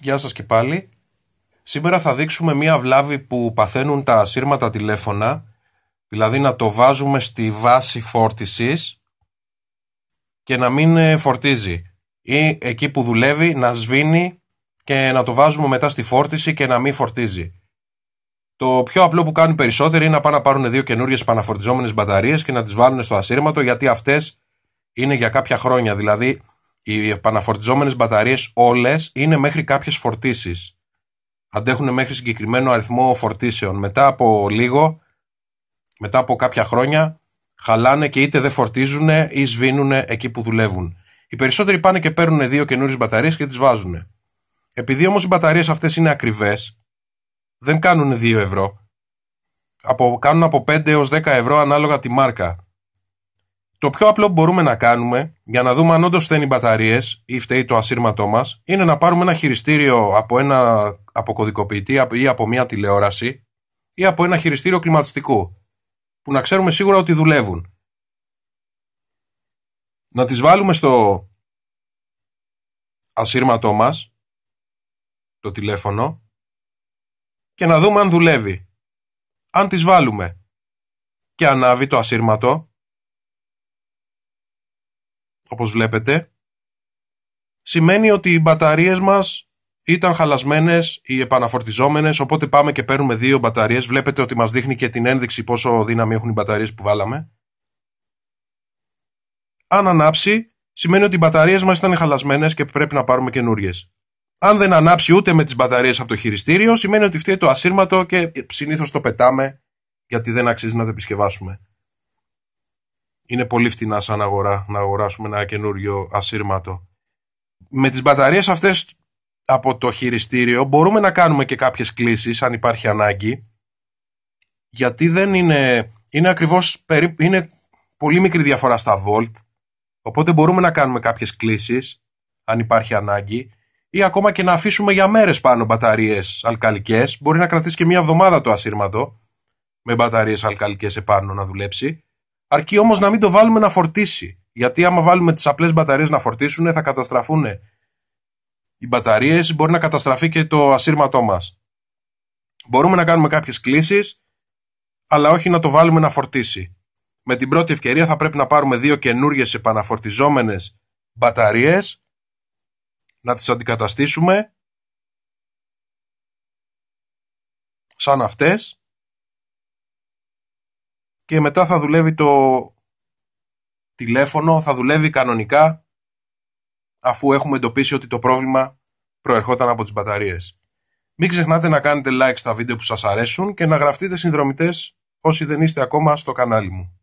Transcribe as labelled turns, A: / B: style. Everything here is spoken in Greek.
A: Γεια σας και πάλι. Σήμερα θα δείξουμε μία βλάβη που παθαίνουν τα ασύρματα τηλέφωνα, δηλαδή να το βάζουμε στη βάση φόρτισης και να μην ε, φορτίζει ή εκεί που δουλεύει να σβήνει και να το βάζουμε μετά στη φόρτιση και να μην φορτίζει. Το πιο απλό που κάνουν περισσότεροι είναι να πάνε να πάρουν δύο καινούριες παναφορτιζόμενες μπαταρίες και να τις βάλουν στο ασύρματο γιατί αυτές είναι για κάποια χρόνια. Δηλαδή οι επαναφορτιζόμενες μπαταρίες όλες είναι μέχρι κάποιες φορτίσεις. Αντέχουν μέχρι συγκεκριμένο αριθμό φορτίσεων. Μετά από λίγο, μετά από κάποια χρόνια, χαλάνε και είτε δεν φορτίζουν ή σβήνουν εκεί που δουλεύουν. Οι περισσότεροι πάνε και παίρνουν δύο καινούριες μπαταρίες και τις βάζουν. Επειδή όμως οι μπαταρίες αυτές είναι ακριβές, δεν κάνουν 2 ευρώ. Από, κάνουν από 5 έω 10 ευρώ ανάλογα τη μάρκα. Το πιο απλό που μπορούμε να κάνουμε για να δούμε αν όντως φταίνει μπαταρίες ή φταίει το ασύρματό μας είναι να πάρουμε ένα χειριστήριο από ένα αποκωδικοποιητή ή από μια τηλεόραση ή από ένα χειριστήριο κλιματιστικού που να ξέρουμε σίγουρα ότι δουλεύουν. Να τις βάλουμε στο ασύρματό μας, το τηλέφωνο, και να δούμε αν δουλεύει. Αν τις βάλουμε και ανάβει το ασύρματο, όπως βλέπετε, σημαίνει ότι οι μπαταρίες μας ήταν χαλασμένες ή επαναφορτιζόμενες, οπότε πάμε και παίρνουμε δύο μπαταρίες. Βλέπετε ότι μας δείχνει και την ένδειξη πόσο δύναμη έχουν οι μπαταρίες που βάλαμε. Αν ανάψει, σημαίνει ότι οι μπαταρίες μας ήταν χαλασμένες και πρέπει να πάρουμε καινούριες. Αν δεν ανάψει ούτε με τις μπαταρίες από το χειριστήριο, σημαίνει ότι φταίει το ασύρματο και συνήθως το πετάμε γιατί δεν αξίζει να το επισκευάσουμε είναι πολύ φτηνά σαν αγορά να αγοράσουμε ένα καινούριο ασύρματο. Με τις μπαταρίες αυτές από το χειριστήριο μπορούμε να κάνουμε και κάποιες κλήσεις αν υπάρχει ανάγκη γιατί δεν είναι, είναι ακριβώς είναι πολύ μικρή διαφορά στα volt οπότε μπορούμε να κάνουμε κάποιες κλήσεις αν υπάρχει ανάγκη ή ακόμα και να αφήσουμε για μέρες πάνω μπαταρίες αλκαλικές μπορεί να κρατήσει και μια εβδομάδα το ασύρματο με μπαταρίες αλκαλικές επάνω να δουλέψει Αρκεί όμως να μην το βάλουμε να φορτίσει. Γιατί άμα βάλουμε τις απλές μπαταρίες να φορτίσουν, θα καταστραφούν οι μπαταρίες, μπορεί να καταστραφεί και το ασύρματό μας. Μπορούμε να κάνουμε κάποιες κλήσεις, αλλά όχι να το βάλουμε να φορτίσει. Με την πρώτη ευκαιρία θα πρέπει να πάρουμε δύο καινούριε επαναφορτιζόμενες μπαταρίες, να τις αντικαταστήσουμε σαν αυτές και μετά θα δουλεύει το τηλέφωνο, θα δουλεύει κανονικά αφού έχουμε εντοπίσει ότι το πρόβλημα προερχόταν από τις μπαταρίες. Μην ξεχνάτε να κάνετε like στα βίντεο που σας αρέσουν και να γραφτείτε συνδρομητές όσοι δεν είστε ακόμα στο κανάλι μου.